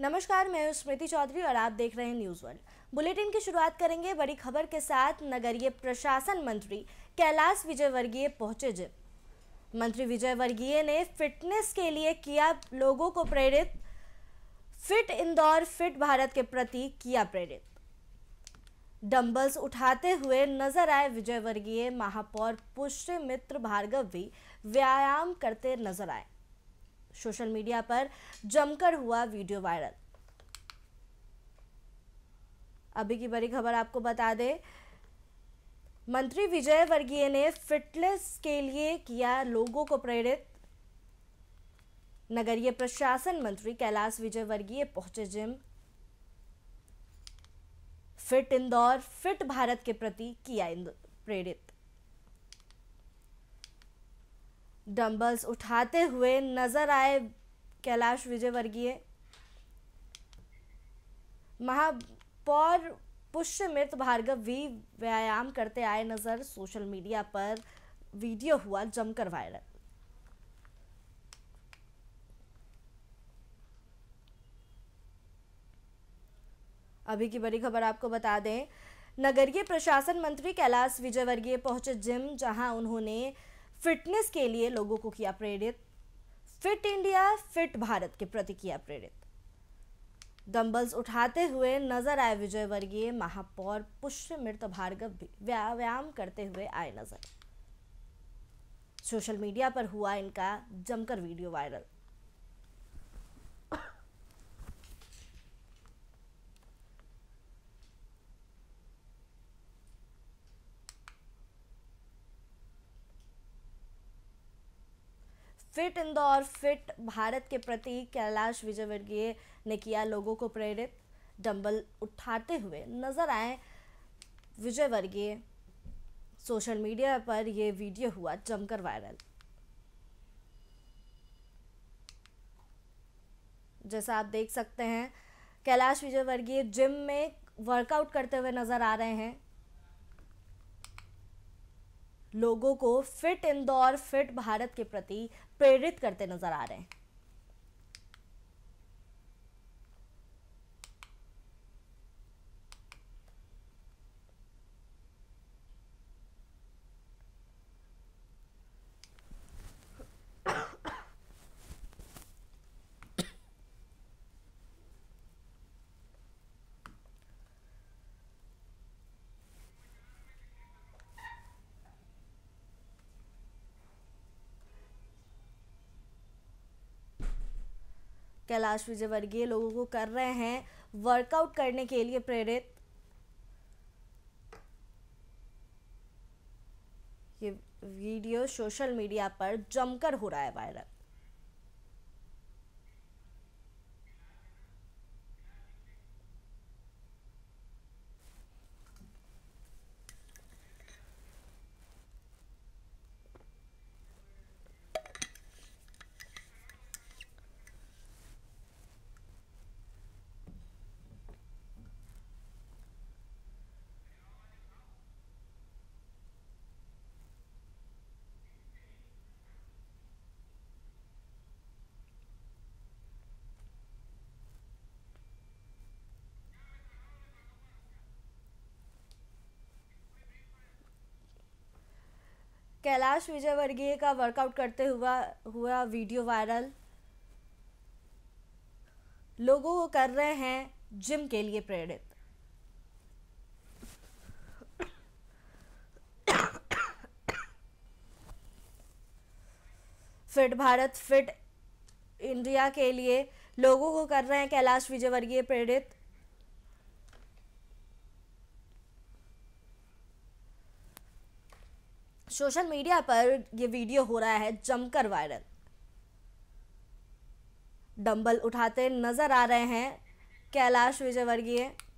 नमस्कार मैं स्मृति चौधरी और आप देख रहे हैं न्यूज वर्ल्ड बुलेटिन की शुरुआत करेंगे बड़ी खबर के साथ नगरीय प्रशासन मंत्री कैलाश विजयवर्गीय पहुंचे जिम मंत्री विजयवर्गीय ने फिटनेस के लिए किया लोगों को प्रेरित फिट इंदौर फिट भारत के प्रति किया प्रेरित डंबल्स उठाते हुए नजर आए विजयवर्गीय महापौर पुष्य मित्र भार्गव भी व्यायाम करते नजर आए सोशल मीडिया पर जमकर हुआ वीडियो वायरल अभी की बड़ी खबर आपको बता दें मंत्री विजय वर्गीय ने फिटनेस के लिए किया लोगों को प्रेरित नगरीय प्रशासन मंत्री कैलाश विजय वर्गीय पहुंचे gym fit Indore fit Bharat के प्रति किया प्रेरित डंबल्स उठाते हुए नजर आए कैलाश विजयवर्गीय महापौर पुष्यमित भार्गव भी व्यायाम करते आए नजर सोशल मीडिया पर वीडियो हुआ जमकर वायरल अभी की बड़ी खबर आपको बता दें नगरीय प्रशासन मंत्री कैलाश विजयवर्गीय पहुंचे जिम जहां उन्होंने फिटनेस के लिए लोगों को किया प्रेरित फिट इंडिया फिट भारत के प्रति किया प्रेरित डंबल्स उठाते हुए नजर आए विजय वर्गीय महापौर पुष्य मृत भार्गव भी व्यायाम करते हुए आए नजर सोशल मीडिया पर हुआ इनका जमकर video viral fit Indore fit Bharat के प्रति कैलाश विजयवर्गीय ने किया लोगों को प्रेरित डंबल उठाते हुए नजर आए विजयवर्गीय सोशल मीडिया पर यह वीडियो हुआ जमकर वायरल जैसा आप देख सकते हैं कैलाश विजयवर्गीय जिम में वर्कआउट करते हुए नजर आ रहे हैं लोगों को फिट इंदौर फिट भारत के प्रति प्रेरित करते नजर आ रहे हैं कैलाश विजयवर्गीय लोगों को कर रहे हैं वर्कआउट करने के लिए प्रेरित ये वीडियो सोशल मीडिया पर जमकर हो रहा है वायरल कैलाश विजयवर्गीय का वर्कआउट करते हुआ हुआ वीडियो वायरल लोगों को कर रहे हैं जिम के लिए प्रेरित फिट भारत फिट इंडिया के लिए लोगों को कर रहे हैं कैलाश विजयवर्गीय प्रेरित सोशल मीडिया पर ये वीडियो हो रहा है जमकर वायरल डंबल उठाते नजर आ रहे हैं कैलाश विजयवर्गीय